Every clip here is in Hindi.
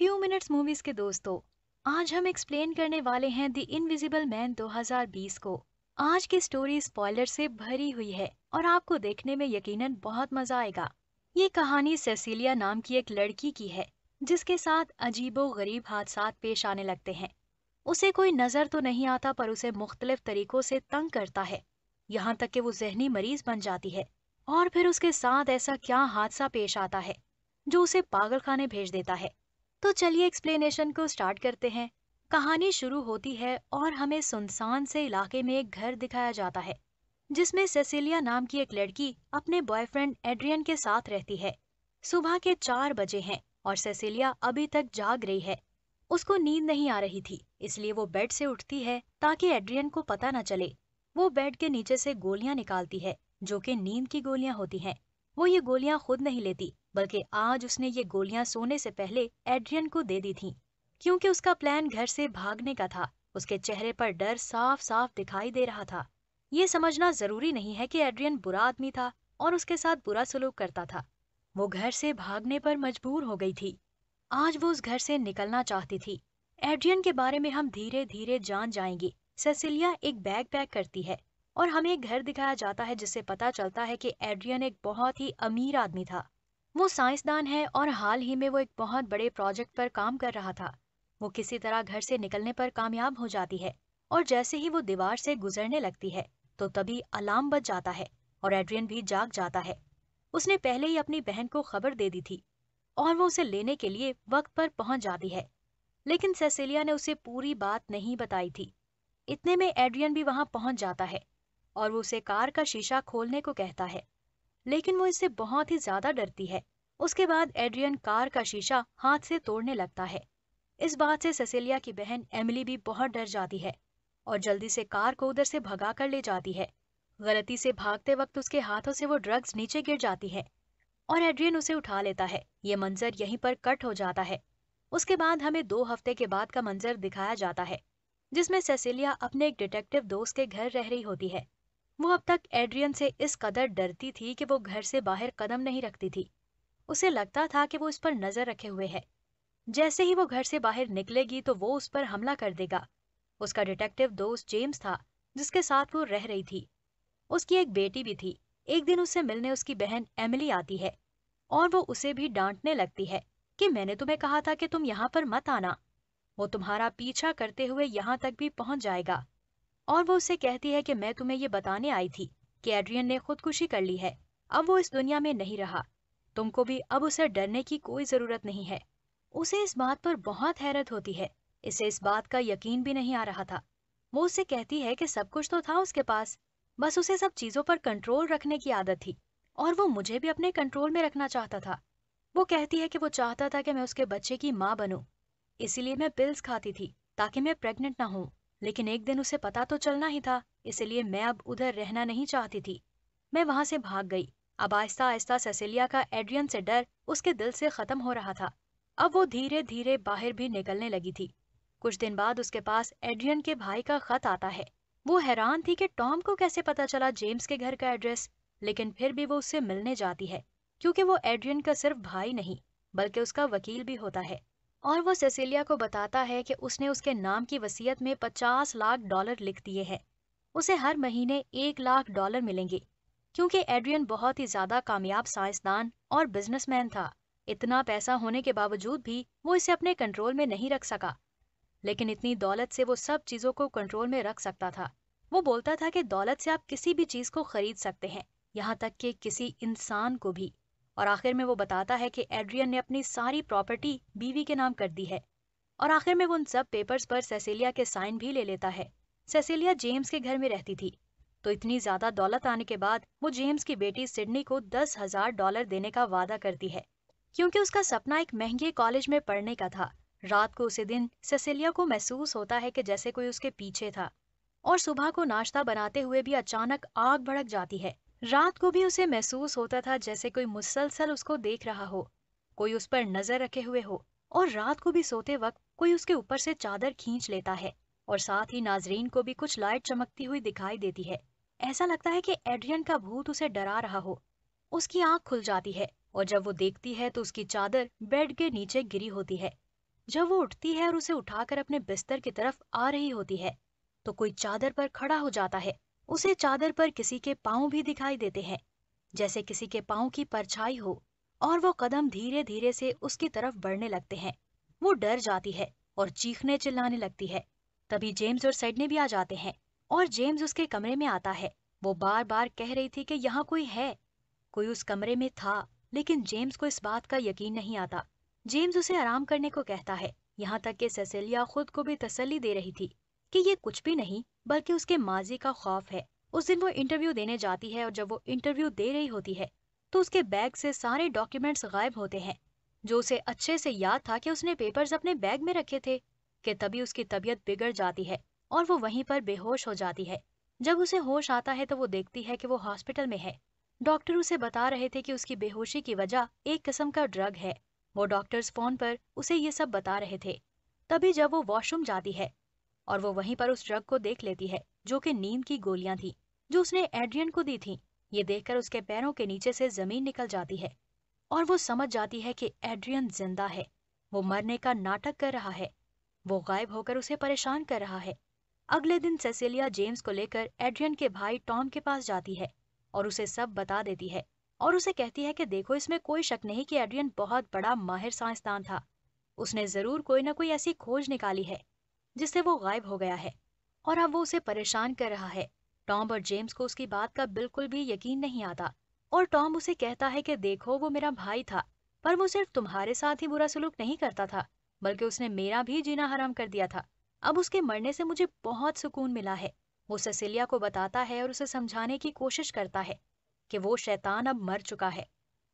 फ्यू मिनट्स मूवीज के दोस्तों आज हम एक्सप्लेन करने वाले हैं द इनविजिबल मैन 2020 को आज की स्टोरी स्पॉइलर से भरी हुई है और आपको देखने में यकीनन बहुत मजा आएगा ये कहानी सेसिलिया नाम की एक लड़की की है जिसके साथ अजीबो गरीब हादसा पेश आने लगते हैं उसे कोई नजर तो नहीं आता पर उसे मुख्तलिफ तरीकों से तंग करता है यहाँ तक कि वो जहनी मरीज बन जाती है और फिर उसके साथ ऐसा क्या हादसा पेश आता है जो उसे पागलखाने भेज देता है तो चलिए एक्सप्लेनेशन को स्टार्ट करते हैं कहानी शुरू होती है और हमें सुनसान से इलाके में एक घर दिखाया जाता है जिसमें सेसिलिया नाम की एक लड़की अपने बॉयफ्रेंड एड्रियन के साथ रहती है सुबह के चार बजे हैं और सेसिलिया अभी तक जाग रही है उसको नींद नहीं आ रही थी इसलिए वो बेड से उठती है ताकि एड्रियन को पता न चले वो बेड के नीचे से गोलियां निकालती है जो कि नींद की गोलियां होती हैं वो ये गोलियां खुद नहीं लेती बल्कि आज उसने ये गोलियां सोने से पहले एड्रियन को दे दी थीं क्योंकि उसका प्लान घर से भागने का था उसके चेहरे पर डर साफ साफ दिखाई दे रहा था ये समझना जरूरी नहीं है कि एड्रियन बुरा आदमी था और उसके साथ बुरा सलूक करता था वो घर से भागने पर मजबूर हो गई थी आज वो उस घर से निकलना चाहती थी एड्रियन के बारे में हम धीरे धीरे जान जाएंगे ससिलिया एक बैग पैक करती है और हमें एक घर दिखाया जाता है जिससे पता चलता है कि एड्रियन एक बहुत ही अमीर आदमी था वो साइंसदान है और हाल ही में वो एक बहुत बड़े प्रोजेक्ट पर काम कर रहा था वो किसी तरह घर से निकलने पर कामयाब हो जाती है और जैसे ही वो दीवार से गुजरने लगती है तो तभी अलार्म बच जाता है और एड्रियन भी जाग जाता है उसने पहले ही अपनी बहन को खबर दे दी थी और वो उसे लेने के लिए वक्त पर पहुंच जाती है लेकिन सेसिलिया ने उसे पूरी बात नहीं बताई थी इतने में एड्रियन भी वहां पहुंच जाता है और वो उसे कार का शीशा खोलने को कहता है लेकिन वो इससे बहुत ही ज्यादा डरती है उसके बाद एड्रियन कार का शीशा हाथ से तोड़ने लगता है इस बात से ससेलिया की बहन एमिली भी बहुत डर जाती है और जल्दी से कार को उधर से भगा कर ले जाती है गलती से भागते वक्त उसके हाथों से वो ड्रग्स नीचे गिर जाती है और एड्रियन उसे उठा लेता है ये मंजर यहीं पर कट हो जाता है उसके बाद हमें दो हफ्ते के बाद का मंजर दिखाया जाता है जिसमें सेसिलिया अपने एक डिटेक्टिव दोस्त के घर रह रही होती है वो अब तक एड्रियन से इस कदर डरती थी कि वो घर से बाहर कदम नहीं रखती थी उसे लगता था कि वो इस पर नजर रखे हुए है जैसे ही वो घर से बाहर निकलेगी तो वो उस पर हमला कर देगा उसका डिटेक्टिव दोस्त जेम्स था जिसके साथ वो रह रही थी उसकी एक बेटी भी थी एक दिन उससे मिलने उसकी बहन एमिली आती है और वो उसे भी डांटने लगती है कि मैंने तुम्हें कहा था कि तुम यहाँ पर मत आना वो तुम्हारा पीछा करते हुए यहाँ तक भी पहुंच जाएगा और वो उसे कहती है कि मैं तुम्हें ये बताने आई थी कि एड्रियन ने खुदकुशी कर ली है अब वो इस दुनिया में नहीं रहा तुमको भी अब उसे डरने की कोई ज़रूरत नहीं है उसे इस बात पर बहुत हैरत होती है इसे इस बात का यकीन भी नहीं आ रहा था वो उसे कहती है कि सब कुछ तो था उसके पास बस उसे सब चीज़ों पर कंट्रोल रखने की आदत थी और वो मुझे भी अपने कंट्रोल में रखना चाहता था वो कहती है कि वो चाहता था कि मैं उसके बच्चे की माँ बनूं इसीलिए मैं पिल्स खाती थी ताकि मैं प्रेग्नेंट ना हूँ लेकिन एक दिन उसे पता तो चलना ही था इसलिए मैं अब उधर रहना नहीं चाहती थी मैं वहां से भाग गई अब आहिस्ता आहिस्ता सेसिलिया का एड्रियन से डर उसके दिल से खत्म हो रहा था अब वो धीरे धीरे बाहर भी निकलने लगी थी कुछ दिन बाद उसके पास एड्रियन के भाई का खत आता है वो हैरान थी कि टॉम को कैसे पता चला जेम्स के घर का एड्रेस लेकिन फिर भी वो उससे मिलने जाती है क्योंकि वो एड्रियन का सिर्फ भाई नहीं बल्कि उसका वकील भी होता है और वो सेसिलिया को बताता है कि उसने उसके नाम की वसीयत में पचास लाख डॉलर लिख दिए हैं उसे हर महीने एक लाख डॉलर मिलेंगे क्योंकि एड्रियन बहुत ही ज्यादा कामयाब साइंसदान और बिजनेसमैन था इतना पैसा होने के बावजूद भी वो इसे अपने कंट्रोल में नहीं रख सका लेकिन इतनी दौलत से वो सब चीज़ों को कंट्रोल में रख सकता था वो बोलता था कि दौलत से आप किसी भी चीज़ को खरीद सकते हैं यहाँ तक कि किसी इंसान को भी और आखिर में वो बताता है कि एड्रियन ने अपनी सारी प्रॉपर्टी बीवी के नाम कर दी है और आखिर में वो उन सब पेपर्स पर सेसिलिया के साइन भी ले लेता है सेसिलिया जेम्स के घर में रहती थी तो इतनी ज्यादा दौलत आने के बाद वो जेम्स की बेटी सिडनी को दस हजार डॉलर देने का वादा करती है क्योंकि उसका सपना एक महंगे कॉलेज में पढ़ने का था रात को उसी दिन सेसिलिया को महसूस होता है कि जैसे कोई उसके पीछे था और सुबह को नाश्ता बनाते हुए भी अचानक आग भड़क जाती है रात को भी उसे महसूस होता था जैसे कोई मुसलसल उसको देख रहा हो कोई उस पर नजर रखे हुए हो और रात को भी सोते वक्त कोई उसके ऊपर से चादर खींच लेता है और साथ ही नाजरीन को भी कुछ लाइट चमकती हुई दिखाई देती है ऐसा लगता है कि एड्रियन का भूत उसे डरा रहा हो उसकी आंख खुल जाती है और जब वो देखती है तो उसकी चादर बेड के नीचे गिरी होती है जब वो उठती है और उसे उठाकर अपने बिस्तर की तरफ आ रही होती है तो कोई चादर पर खड़ा हो जाता है उसे चादर पर किसी के पांव भी दिखाई देते हैं जैसे किसी के पांव की परछाई हो और वो कदम धीरे धीरे से उसकी तरफ बढ़ने लगते हैं वो डर जाती है और चीखने चिल्लाने लगती है तभी जेम्स और सैडने भी आ जाते हैं और जेम्स उसके कमरे में आता है वो बार बार कह रही थी कि यहाँ कोई है कोई उस कमरे में था लेकिन जेम्स को इस बात का यकीन नहीं आता जेम्स उसे आराम करने को कहता है यहाँ तक कि ससेलिया खुद को भी तसल्ली दे रही थी कि ये कुछ भी नहीं बल्कि उसके माजी का खौफ है उस दिन वो इंटरव्यू देने जाती है और जब वो इंटरव्यू दे रही होती है तो उसके बैग से सारे डॉक्यूमेंट्स गायब होते हैं जो उसे अच्छे से याद था कि उसने पेपर्स अपने बैग में रखे थे कि तभी उसकी तबीयत बिगड़ जाती है और वो वहीं पर बेहोश हो जाती है जब उसे होश आता है तो वो देखती है कि वो हॉस्पिटल में है डॉक्टर उसे बता रहे थे कि उसकी बेहोशी की वजह एक किस्म का ड्रग है वो डॉक्टर्स फोन पर उसे ये सब बता रहे थे तभी जब वो वॉशरूम जाती है और वो वहीं पर उस ड्रग को देख लेती है जो कि नींद की गोलियां थी जो उसने एड्रियन को दी थी ये देखकर उसके पैरों के नीचे से जमीन निकल जाती है और वो समझ जाती है कि एड्रियन जिंदा है वो मरने का नाटक कर रहा है वो गायब होकर उसे परेशान कर रहा है अगले दिन सेसिलिया जेम्स को लेकर एड्रियन के भाई टॉम के पास जाती है और उसे सब बता देती है और उसे कहती है कि देखो इसमें कोई शक नहीं कि एड्रियन बहुत बड़ा माहिर साइंसदान था उसने जरूर कोई ना कोई ऐसी खोज निकाली है जिससे वो गायब हो गया है और अब वो उसे परेशान कर रहा है टॉम और जेम्स को उसकी बात का बिल्कुल भी यकीन नहीं आता और टॉम उसे कहता है कि देखो वो मेरा भाई था पर वो सिर्फ तुम्हारे साथ ही बुरा सलूक नहीं करता था बल्कि उसने मेरा भी जीना हराम कर दिया था अब उसके मरने से मुझे बहुत सुकून मिला है वो ससिलिया को बताता है और उसे समझाने की कोशिश करता है कि वो शैतान अब मर चुका है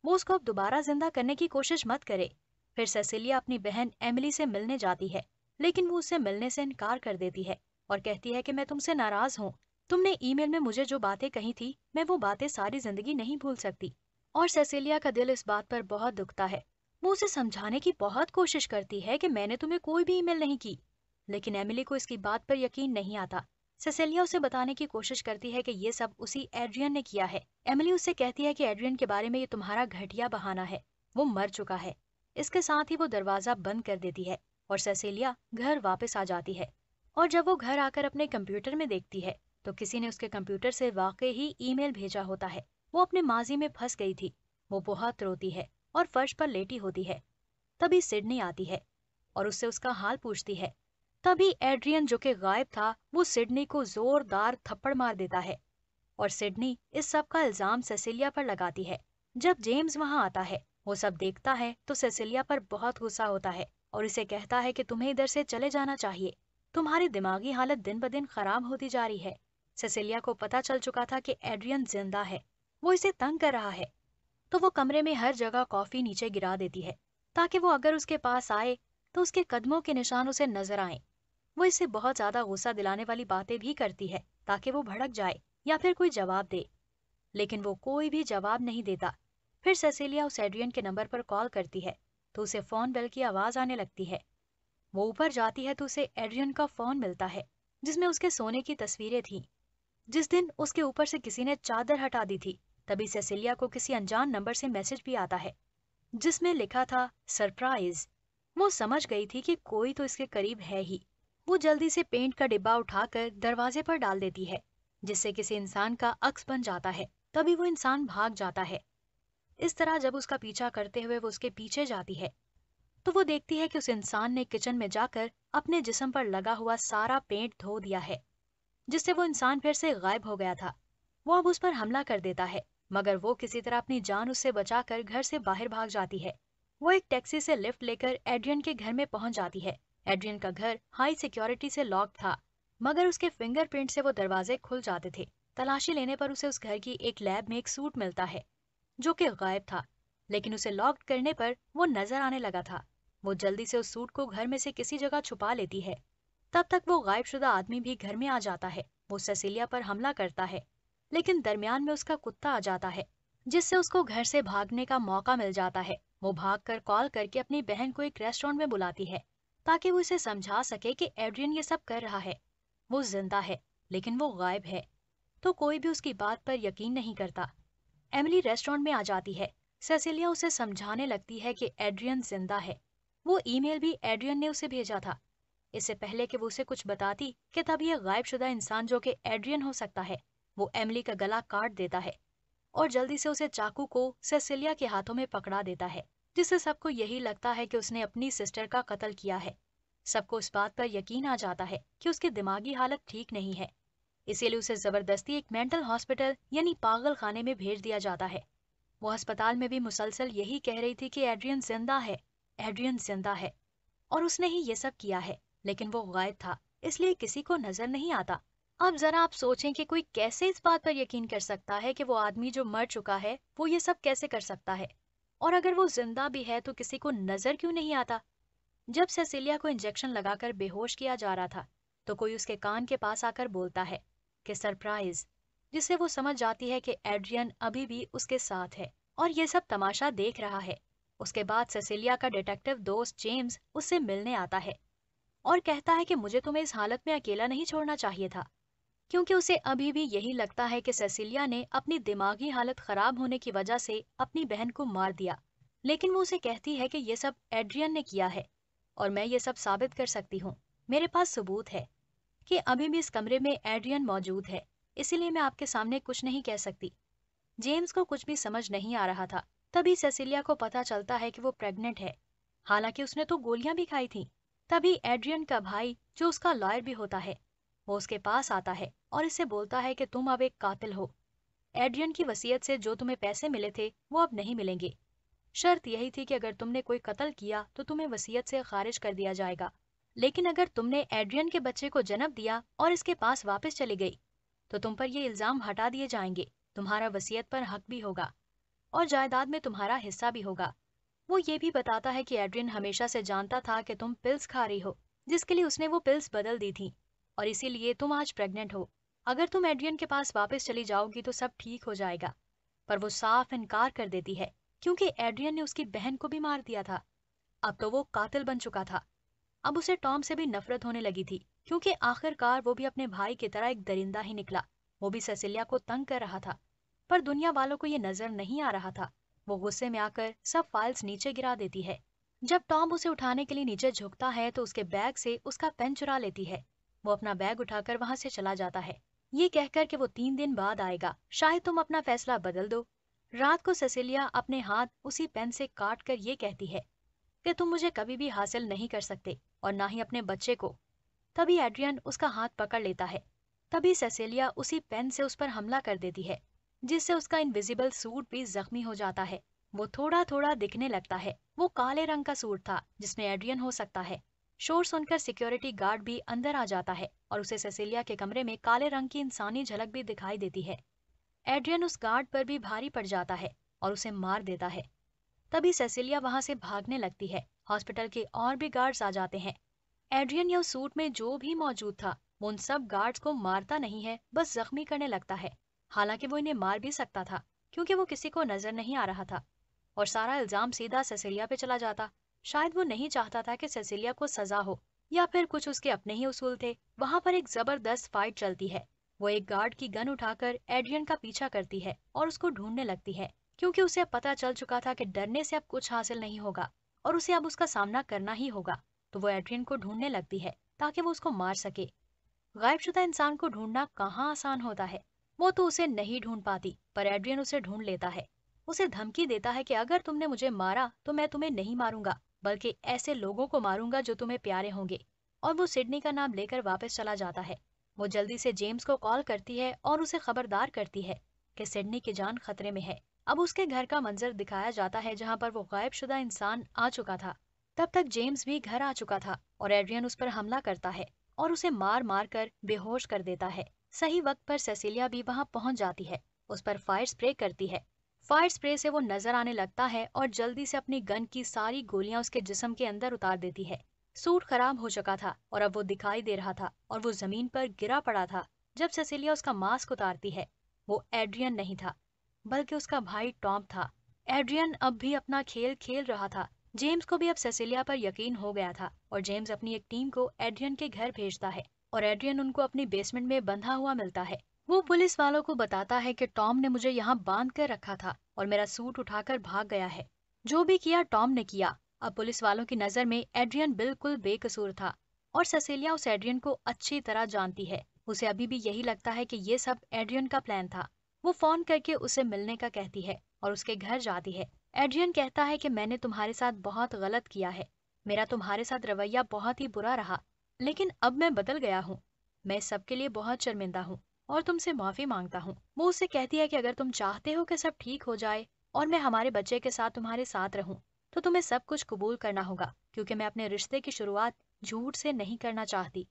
वो उसको अब दोबारा जिंदा करने की कोशिश मत करे फिर ससिलिया अपनी बहन एमिली से मिलने जाती है लेकिन वो उसे मिलने से इनकार कर देती है और कहती है कि मैं तुमसे नाराज हूँ तुमने ईमेल में मुझे जो बातें कही थी मैं वो बातें सारी जिंदगी नहीं भूल सकती और सेसिलिया का दिल इस बात पर बहुत दुखता है वो उसे समझाने की बहुत कोशिश करती है कि मैंने तुम्हें कोई भी ईमेल नहीं की लेकिन एमिली को इसकी बात पर यकीन नहीं आता सेसिलिया उसे बताने की कोशिश करती है कि ये सब उसी एड्रियन ने किया है एमिली उससे कहती है कि एड्रियन के बारे में ये तुम्हारा घटिया बहाना है वो मर चुका है इसके साथ ही वो दरवाजा बंद कर देती है और सेसिलिया घर वापस आ जाती है और जब वो घर आकर अपने कंप्यूटर में देखती है तो किसी ने उसके कंप्यूटर से वाकई ही ईमेल भेजा होता है वो अपने माजी में फंस गई थी वो बहुत रोती है और फर्श पर लेटी होती है तभी सिडनी आती है और उससे उसका हाल पूछती है तभी एड्रियन जो कि गायब था वो सिडनी को जोरदार थप्पड़ मार देता है और सिडनी इस सब का इल्ज़ाम सेसिलिया पर लगाती है जब जेम्स वहाँ आता है वो सब देखता है तो सेसिलिया पर बहुत गुस्सा होता है और इसे कहता है कि तुम्हें इधर से चले जाना चाहिए तुम्हारी दिमागी हालत दिन ब दिन खराब होती जा रही है सेसिलिया को पता चल चुका था कि एड्रियन जिंदा है वो इसे तंग कर रहा है तो वो कमरे में हर जगह कॉफी नीचे गिरा देती है ताकि वो अगर उसके पास आए तो उसके कदमों के निशान उसे नजर आए वो इसे बहुत ज्यादा गुस्सा दिलाने वाली बातें भी करती है ताकि वो भड़क जाए या फिर कोई जवाब दे लेकिन वो कोई भी जवाब नहीं देता फिर सेसिलिया उस एड्रियन के नंबर पर कॉल करती है तो उसे फोन बेल की आवाज आने लगती है वो ऊपर जाती है तो उसे एड्रियन का फोन मिलता है जिसमें उसके सोने की तस्वीरें थी जिस दिन उसके ऊपर से किसी ने चादर हटा दी थी तभी सेसिलिया को किसी अनजान नंबर से मैसेज भी आता है जिसमें लिखा था सरप्राइज वो समझ गई थी कि कोई तो इसके करीब है ही वो जल्दी से पेंट का डिब्बा उठाकर दरवाजे पर डाल देती है जिससे किसी इंसान का अक्स बन जाता है तभी वो इंसान भाग जाता है इस तरह जब उसका पीछा करते हुए वो उसके पीछे जाती है तो वो देखती है कि उस इंसान ने किचन में जाकर अपने जिसम पर लगा हुआ सारा पेंट धो दिया है जिससे वो इंसान फिर से गायब हो गया था वो अब उस पर हमला कर देता है मगर वो किसी तरह अपनी जान उससे बचाकर घर से बाहर भाग जाती है वो एक टैक्सी से लिफ्ट लेकर एड्रियन के घर में पहुंच जाती है एड्रियन का घर हाई सिक्योरिटी से लॉक था मगर उसके फिंगरप्रिंट से वो दरवाजे खुल जाते थे तलाशी लेने पर उसे उस घर की एक लैब में एक सूट मिलता है जो कि गायब था लेकिन उसे लॉक करने पर वो नजर आने लगा था वो जल्दी से उस सूट को घर में से किसी जगह छुपा लेती है तब तक वो गायबशुदा आदमी भी घर में आ जाता है वो सेसिलिया पर हमला करता है लेकिन दरमियान में उसका कुत्ता आ जाता है जिससे उसको घर से भागने का मौका मिल जाता है वो भागकर कॉल करके अपनी बहन को एक रेस्टोरेंट में बुलाती है ताकि वो इसे समझा सके कि एड्रियन ये सब कर रहा है वो जिंदा है लेकिन वो गायब है तो कोई भी उसकी बात पर यकीन नहीं करता एमिली रेस्टोरेंट में आ जाती है। सेसिलिया उसे समझाने लगती है कि एड्रियन जिंदा है। वो ईमेल भी एड्रियन ने उसे भेजा था। इससे पहले कि वो उसे कुछ बताती कि तब ये गायबशुदा इंसान जो कि एड्रियन हो सकता है, वो एमिली का गला काट देता है और जल्दी से उसे चाकू को सेसिलिया के हाथों में पकड़ा देता है जिससे सबको यही लगता है कि उसने अपनी सिस्टर का कत्ल किया है सबको इस बात पर यकीन आ जाता है कि उसकी दिमागी हालत ठीक नहीं है इसीलिए उसे जबरदस्ती एक मेंटल हॉस्पिटल यानी पागल खाने में भेज दिया जाता है वो अस्पताल में भी मुसलसल यही कह रही थी कि एड्रियन जिंदा है एड्रियन जिंदा है और उसने ही ये सब किया है लेकिन वो गायब था इसलिए किसी को नजर नहीं आता अब जरा आप सोचें कि कोई कैसे इस बात पर यकीन कर सकता है कि वो आदमी जो मर चुका है वो ये सब कैसे कर सकता है और अगर वो जिंदा भी है तो किसी को नजर क्यों नहीं आता जब सेसिलिया को इंजेक्शन लगाकर बेहोश किया जा रहा था तो कोई उसके कान के पास आकर बोलता है के सरप्राइज जिससे वो समझ जाती है कि एड्रियन अभी भी उसके साथ है और ये सब तमाशा देख रहा है उसके बाद सेसिलिया का डिटेक्टिव दोस्त जेम्स उससे मिलने आता है और कहता है कि मुझे तुम्हें इस हालत में अकेला नहीं छोड़ना चाहिए था क्योंकि उसे अभी भी यही लगता है कि सेसिलिया ने अपनी दिमागी हालत खराब होने की वजह से अपनी बहन को मार दिया लेकिन वो उसे कहती है कि ये सब एड्रियन ने किया है और मैं ये सब साबित कर सकती हूँ मेरे पास सबूत है कि अभी भी इस कमरे में एड्रियन मौजूद है इसीलिए मैं आपके सामने कुछ नहीं कह सकती जेम्स को कुछ भी समझ नहीं आ रहा था तभी सेसिलिया को पता चलता है कि वो प्रेग्नेंट है हालांकि उसने तो गोलियां भी खाई थी तभी एड्रियन का भाई जो उसका लॉयर भी होता है वो उसके पास आता है और इसे बोलता है कि तुम अब एक कातिल हो एड्रियन की वसीयत से जो तुम्हें पैसे मिले थे वो अब नहीं मिलेंगे शर्त यही थी कि अगर तुमने कोई कत्ल किया तो तुम्हें वसीयत से खारिज कर दिया जाएगा लेकिन अगर तुमने एड्रियन के बच्चे को जन्म दिया और इसके पास वापस चली गई तो तुम पर ये इल्ज़ाम हटा दिए जाएंगे तुम्हारा वसीयत पर हक भी होगा और जायदाद में तुम्हारा हिस्सा भी होगा वो ये भी बताता है कि एड्रियन हमेशा से जानता था कि तुम पिल्स खा रही हो जिसके लिए उसने वो पिल्स बदल दी थी और इसीलिए तुम आज प्रेग्नेंट हो अगर तुम एड्रियन के पास वापस चली जाओगी तो सब ठीक हो जाएगा पर वो साफ इनकार कर देती है क्योंकि एड्रियन ने उसकी बहन को भी मार दिया था अब तो वो कातिल बन चुका था अब उसे टॉम से भी नफरत होने लगी थी क्योंकि आखिरकार वो भी अपने भाई की तरह एक दरिंदा ही निकला वो भी ससिलिया को तंग कर रहा था पर दुनिया वालों को ये नजर नहीं आ रहा था वो गुस्से में आकर सब फाइल्स नीचे गिरा देती है जब टॉम उसे उठाने के लिए नीचे झुकता है तो उसके बैग से उसका पेन चुरा लेती है वो अपना बैग उठाकर वहां से चला जाता है ये कहकर कि वो तीन दिन बाद आएगा शायद तुम अपना फैसला बदल दो रात को ससिलिया अपने हाथ उसी पेन से काट कर ये कहती है कि तुम मुझे कभी भी हासिल नहीं कर सकते और ना ही अपने बच्चे को तभी एड्रियन उसका हाथ पकड़ लेता है तभी सेसेलिया उसी पेन से उस पर हमला कर देती है जिससे उसका इनविजिबल सूट भी जख्मी हो जाता है वो थोड़ा थोड़ा दिखने लगता है वो काले रंग का सूट था जिसमें एड्रियन हो सकता है शोर सुनकर सिक्योरिटी गार्ड भी अंदर आ जाता है और उसे सेसेलिया के कमरे में काले रंग की इंसानी झलक भी दिखाई देती है एड्रियन उस गार्ड पर भी भारी पड़ जाता है और उसे मार देता है तभी सेसिलिया वहां से भागने लगती है हॉस्पिटल के और भी गार्ड्स आ जाते हैं एड्रियन या सूट में जो भी मौजूद था वो उन सब गार्ड्स को मारता नहीं है बस जख्मी करने लगता है हालांकि वो इन्हें मार भी सकता था क्योंकि वो किसी को नजर नहीं आ रहा था और सारा इल्जाम सीधा सेसिलिया पे चला जाता शायद वो नहीं चाहता था कि सेसिलिया को सजा हो या फिर कुछ उसके अपने ही उसूल थे वहां पर एक जबरदस्त फाइट चलती है वो एक गार्ड की गन उठाकर एड्रियन का पीछा करती है और उसको ढूंढने लगती है क्योंकि उसे अब पता चल चुका था कि डरने से अब कुछ हासिल नहीं होगा और उसे अब उसका सामना करना ही होगा तो वो एड्रियन को ढूंढने लगती है ताकि वो उसको मार सके गायबशुदा इंसान को ढूंढना कहाँ आसान होता है वो तो उसे नहीं ढूंढ पाती पर एड्रियन उसे ढूंढ लेता है उसे धमकी देता है कि अगर तुमने मुझे मारा तो मैं तुम्हें नहीं मारूंगा बल्कि ऐसे लोगों को मारूंगा जो तुम्हें प्यारे होंगे और वो सिडनी का नाम लेकर वापस चला जाता है वो जल्दी से जेम्स को कॉल करती है और उसे खबरदार करती है कि सिडनी की जान खतरे में है अब उसके घर का मंजर दिखाया जाता है जहां पर वो गायबशुदा इंसान आ चुका था तब तक जेम्स भी घर आ चुका था और एड्रियन उस पर हमला करता है और उसे मार मार कर बेहोश कर देता है सही वक्त पर सेसिलिया भी वहां पहुंच जाती है उस पर फायर स्प्रे करती है फायर स्प्रे से वो नजर आने लगता है और जल्दी से अपनी गन की सारी गोलियां उसके जिसम के अंदर उतार देती है सूट खराब हो चुका था और अब वो दिखाई दे रहा था और वो जमीन पर गिरा पड़ा था जब सेसिलिया उसका मास्क उतारती है वो एड्रियन नहीं था बल्कि उसका भाई टॉम था एड्रियन अब भी अपना खेल खेल रहा था जेम्स को भी अब सेसिलिया पर यकीन हो गया था और जेम्स अपनी एक टीम को एड्रियन के घर भेजता है और एड्रियन उनको अपनी बेसमेंट में बंधा हुआ मिलता है वो पुलिस वालों को बताता है कि टॉम ने मुझे यहाँ बांध कर रखा था और मेरा सूट उठाकर भाग गया है जो भी किया टॉम ने किया अब पुलिस वालों की नज़र में एड्रियन बिल्कुल बेकसूर था और ससेलिया उस एड्रियन को अच्छी तरह जानती है उसे अभी भी यही लगता है कि ये सब एड्रियन का प्लान था वो फोन करके उसे मिलने का कहती है और उसके घर जाती है एड्रियन कहता है कि मैंने तुम्हारे साथ बहुत गलत किया है मेरा तुम्हारे साथ रवैया बहुत ही बुरा रहा लेकिन अब मैं बदल गया हूँ मैं सबके लिए बहुत शर्मिंदा हूँ और तुमसे माफी मांगता हूँ वो उसे कहती है कि अगर तुम चाहते हो कि सब ठीक हो जाए और मैं हमारे बच्चे के साथ तुम्हारे साथ रहूँ तो तुम्हें सब कुछ कबूल करना होगा क्योंकि मैं अपने रिश्ते की शुरुआत झूठ से नहीं करना चाहती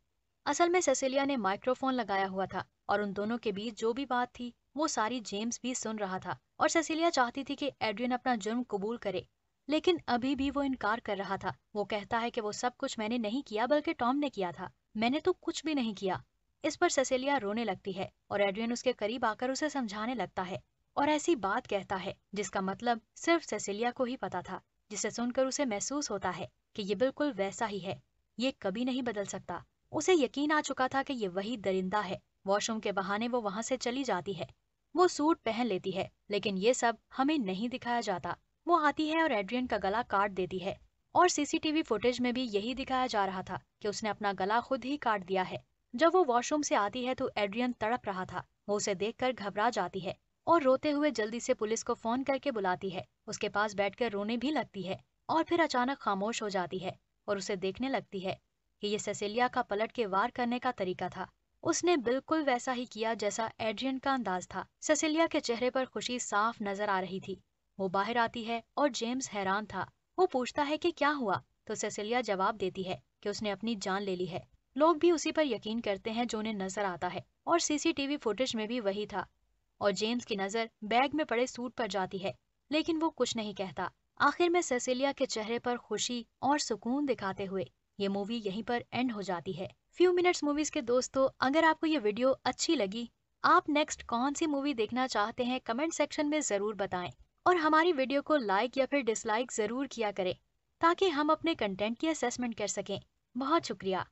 असल में सेसिलिया ने माइक्रोफोन लगाया हुआ था और उन दोनों के बीच जो भी बात थी वो सारी जेम्स भी सुन रहा था और सेसिलिया चाहती थी कि एड्रियन अपना जुर्म कबूल करे लेकिन अभी भी वो इनकार कर रहा था वो कहता है कि वो सब कुछ मैंने नहीं किया बल्कि टॉम ने किया था मैंने तो कुछ भी नहीं किया इस पर ससेलिया रोने लगती है और एड्रियन उसके करीब आकर उसे समझाने लगता है और ऐसी बात कहता है जिसका मतलब सिर्फ सेसिलिया को ही पता था जिसे सुनकर उसे महसूस होता है कि ये बिल्कुल वैसा ही है ये कभी नहीं बदल सकता उसे यकीन आ चुका था कि ये वही दरिंदा है वॉशरूम के बहाने वो वहां से चली जाती है वो सूट पहन लेती है लेकिन ये सब हमें नहीं दिखाया जाता वो आती है और एड्रियन का गला काट देती है और सीसीटीवी फुटेज में भी यही दिखाया जा रहा था कि उसने अपना गला खुद ही काट दिया है जब वो वॉशरूम से आती है तो एड्रियन तड़प रहा था वो उसे देखकर घबरा जाती है और रोते हुए जल्दी से पुलिस को फोन करके बुलाती है उसके पास बैठकर रोने भी लगती है और फिर अचानक खामोश हो जाती है और उसे देखने लगती है कि ये ससेलिया का पलट के वार करने का तरीका था उसने बिल्कुल वैसा ही किया जैसा एड्रियन का अंदाज था सेसिलिया के चेहरे पर खुशी साफ नजर आ रही थी वो बाहर आती है और जेम्स हैरान था वो पूछता है कि क्या हुआ तो ससिलिया जवाब देती है कि उसने अपनी जान ले ली है लोग भी उसी पर यकीन करते हैं जो उन्हें नजर आता है और सीसीटीवी फुटेज में भी वही था और जेम्स की नजर बैग में पड़े सूट पर जाती है लेकिन वो कुछ नहीं कहता आखिर में ससिलिया के चेहरे पर खुशी और सुकून दिखाते हुए ये मूवी यहीं पर एंड हो जाती है फ्यू मिनट्स मूवीज़ के दोस्तों अगर आपको ये वीडियो अच्छी लगी आप नेक्स्ट कौन सी मूवी देखना चाहते हैं कमेंट सेक्शन में ज़रूर बताएं और हमारी वीडियो को लाइक या फिर डिसलाइक ज़रूर किया करें ताकि हम अपने कंटेंट की असेसमेंट कर सकें बहुत शुक्रिया